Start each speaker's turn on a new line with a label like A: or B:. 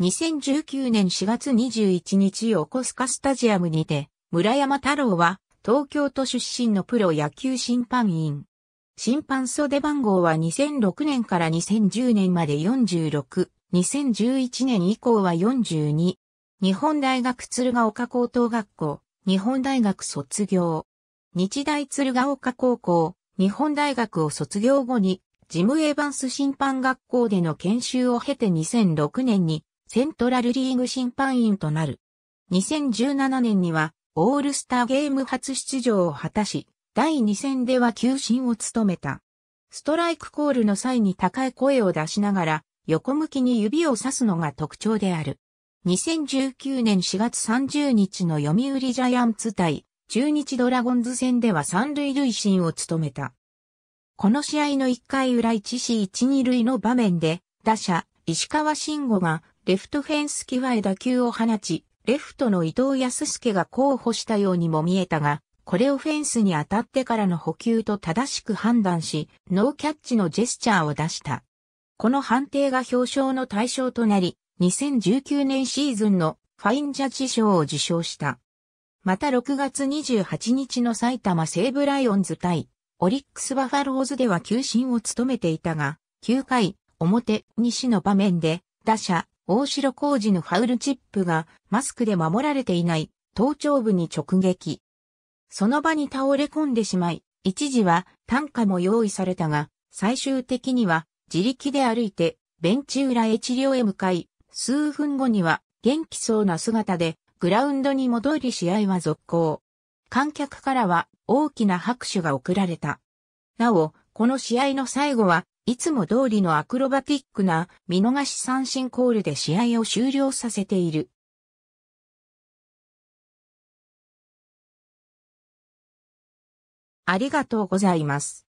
A: 2019年4月21日横須賀スタジアムにて、村山太郎は東京都出身のプロ野球審判員。審判袖番号は2006年から2010年まで46、2011年以降は42。日本大学鶴岡高等学校、日本大学卒業。日大鶴岡高校、日本大学を卒業後に、ジム・エヴァンス審判学校での研修を経て2006年にセントラルリーグ審判員となる。2017年には、オールスターゲーム初出場を果たし、第2戦では球審を務めた。ストライクコールの際に高い声を出しながら、横向きに指を指すのが特徴である。2019年4月30日の読売ジャイアンツ対中日ドラゴンズ戦では三塁塁審を務めた。この試合の1回裏1死1、2塁の場面で、打者、石川慎吾がレフトフェンス際へ打球を放ち、レフトの伊藤康介が候補したようにも見えたが、これをフェンスに当たってからの補給と正しく判断し、ノーキャッチのジェスチャーを出した。この判定が表彰の対象となり、2019年シーズンのファインジャッジ賞を受賞した。また6月28日の埼玉西武ライオンズ対オリックスバファローズでは球審を務めていたが、9回表西の場面で打者大城工事のファウルチップがマスクで守られていない頭頂部に直撃。その場に倒れ込んでしまい、一時は担架も用意されたが、最終的には自力で歩いてベンチ裏へ治療へ向かい、数分後には元気そうな姿でグラウンドに戻り試合は続行。観客からは大きな拍手が送られた。なお、この試合の最後はいつも通りのアクロバティックな見逃し三振コールで試合を終
B: 了させている。ありがとうございます。